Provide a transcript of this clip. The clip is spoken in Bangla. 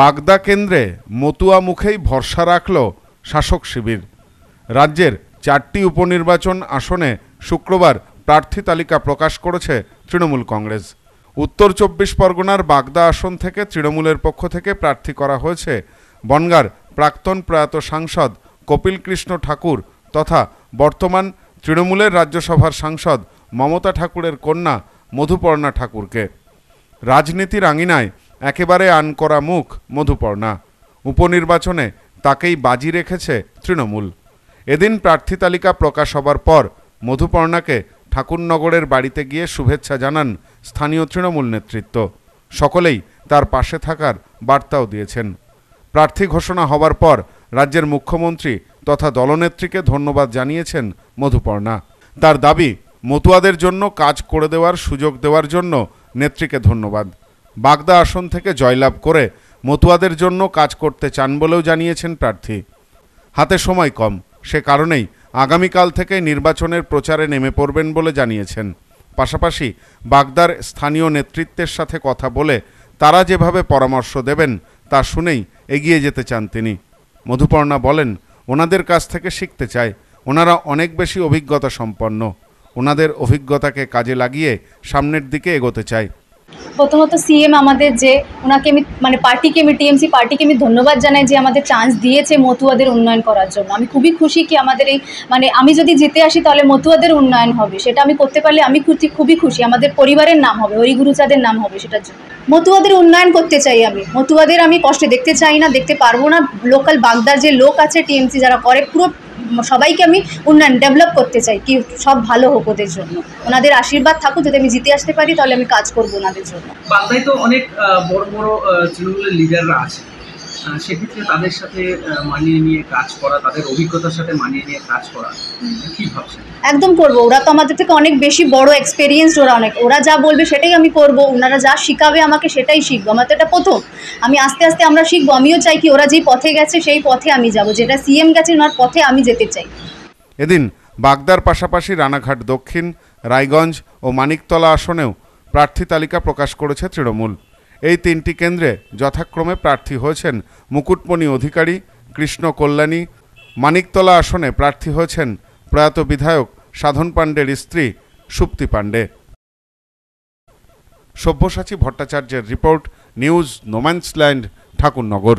বাগদা কেন্দ্রে মতুয়া মুখেই ভরসা রাখল শাসক শিবির রাজ্যের চারটি উপনির্বাচন আসনে শুক্রবার প্রার্থী তালিকা প্রকাশ করেছে তৃণমূল কংগ্রেস উত্তর চব্বিশ পরগনার বাগদা আসন থেকে তৃণমূলের পক্ষ থেকে প্রার্থী করা হয়েছে বনগার প্রাক্তন প্রয়াত সাংসদ কপিল কৃষ্ণ ঠাকুর তথা বর্তমান তৃণমূলের রাজ্যসভার সাংসদ মমতা ঠাকুরের কন্যা মধুপর্ণা ঠাকুরকে রাজনীতির আঙিনায় একেবারে আনকরা মুখ মধুপর্ণা উপনির্বাচনে তাকেই বাজি রেখেছে তৃণমূল এদিন প্রার্থী তালিকা প্রকাশ হবার পর মধুপর্ণাকে ঠাকুরনগরের বাড়িতে গিয়ে শুভেচ্ছা জানান স্থানীয় তৃণমূল নেতৃত্ব সকলেই তার পাশে থাকার বার্তাও দিয়েছেন প্রার্থী ঘোষণা হওয়ার পর রাজ্যের মুখ্যমন্ত্রী তথা দলনেত্রীকে ধন্যবাদ জানিয়েছেন মধুপর্ণা তার দাবি মতুয়াদের জন্য কাজ করে দেওয়ার সুযোগ দেওয়ার জন্য নেত্রীকে ধন্যবাদ বাগদা আসন থেকে জয়লাভ করে মতুয়াদের জন্য কাজ করতে চান বলেও জানিয়েছেন প্রার্থী হাতে সময় কম সে কারণেই আগামীকাল থেকে নির্বাচনের প্রচারে নেমে পড়বেন বলে জানিয়েছেন পাশাপাশি বাগদার স্থানীয় নেতৃত্বের সাথে কথা বলে তারা যেভাবে পরামর্শ দেবেন তা শুনেই এগিয়ে যেতে চান তিনি মধুপর্ণা বলেন ওনাদের কাছ থেকে শিখতে চায় ওনারা অনেক বেশি অভিজ্ঞতা সম্পন্ন ওনাদের অভিজ্ঞতাকে কাজে লাগিয়ে সামনের দিকে এগোতে চায় প্রথমত সিএম আমাদের যে ওনাকে আমি মানে পার্টিকে আমি টিএমসি পার্টিকে আমি ধন্যবাদ জানাই যে আমাদের চান্স দিয়েছে মতুয়াদের উন্নয়ন করার জন্য আমি খুবই খুশি কি আমাদের এই মানে আমি যদি জিতে আসি তাহলে মতুয়াদের উন্নয়ন হবে সেটা আমি করতে পারলে আমি খুশি খুবই খুশি আমাদের পরিবারের নাম হবে হরিগুরুচাঁদের নাম হবে সেটার জন্য মতুয়াদের উন্নয়ন করতে চাই আমি মতুয়াদের আমি কষ্টে দেখতে চাই না দেখতে পারবো না লোকাল বাগদার যে লোক আছে টিএমসি যারা করে পুরো সবাইকে আমি উন্নয়ন ডেভেলপ করতে চাই কি সব ভালো হোক ওদের জন্য ওনাদের আশীর্বাদ থাকুক যদি আমি জিতে আসতে পারি তাহলে আমি কাজ করবো ওনাদের জন্য বাংলায় তো অনেক বড় বড় তৃণমূলের লিডাররা আছে সেক্ষেত্রে তাদের সাথে মানিয়ে নিয়ে কাজ করা তাদের অভিজ্ঞতার সাথে মানিয়ে নিয়ে কাজ করা কি ভাবছেন একদম করব ওরা তো আমাদের থেকে অনেক বেশি বড় এক্সপিরিয়েন্স ওরা অনেক ওরা যা বলবে সেটাই আমি করব ওনারা যা শিখাবে আমাকে সেটাই শিখবো আমার তো এটা প্রথম আমি আস্তে আস্তে আমরা শিখবো আমিও চাই কি ওরা যেই পথে গেছে সেই পথে আমি যাব যেটা সিএম গেছে ওনার পথে আমি যেতে চাই এদিন বাগদার পাশাপাশি রানাঘাট দক্ষিণ রায়গঞ্জ ও মানিকতলা আসনেও প্রার্থী তালিকা প্রকাশ করেছে তৃণমূল এই তিনটি কেন্দ্রে যথাক্রমে প্রার্থী হয়েছেন মুকুটমণি অধিকারী কৃষ্ণ কল্যাণী মানিকতলা আসনে প্রার্থী হয়েছেন প্রয়াত বিধায়ক সাধন পাণ্ডের স্ত্রী সুপ্তি পাণ্ডে সব্যসাচী ভট্টাচার্যের রিপোর্ট নিউজ নোম্যান্সল্যান্ড ঠাকুরনগর